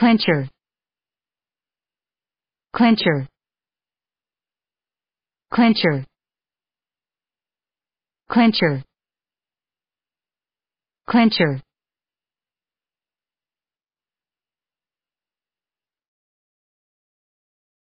clencher clencher clencher clencher clencher